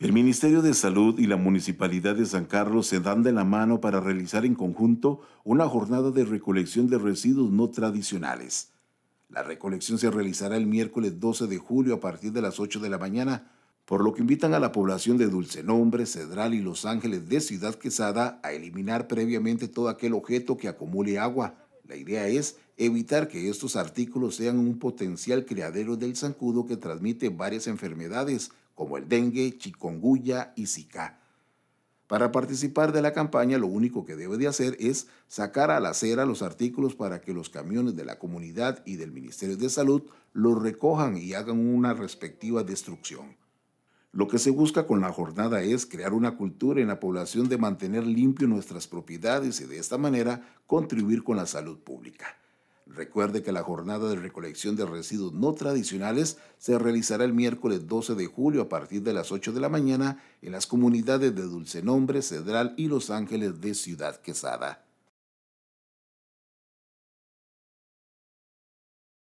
El Ministerio de Salud y la Municipalidad de San Carlos se dan de la mano para realizar en conjunto una jornada de recolección de residuos no tradicionales. La recolección se realizará el miércoles 12 de julio a partir de las 8 de la mañana, por lo que invitan a la población de Dulcenombre, Cedral y Los Ángeles de Ciudad Quesada a eliminar previamente todo aquel objeto que acumule agua. La idea es evitar que estos artículos sean un potencial criadero del zancudo que transmite varias enfermedades como el dengue, chikungunya y zika. Para participar de la campaña lo único que debe de hacer es sacar a la acera los artículos para que los camiones de la comunidad y del Ministerio de Salud los recojan y hagan una respectiva destrucción. Lo que se busca con la jornada es crear una cultura en la población de mantener limpio nuestras propiedades y de esta manera contribuir con la salud pública. Recuerde que la jornada de recolección de residuos no tradicionales se realizará el miércoles 12 de julio a partir de las 8 de la mañana en las comunidades de Dulcenombre, Cedral y Los Ángeles de Ciudad Quesada.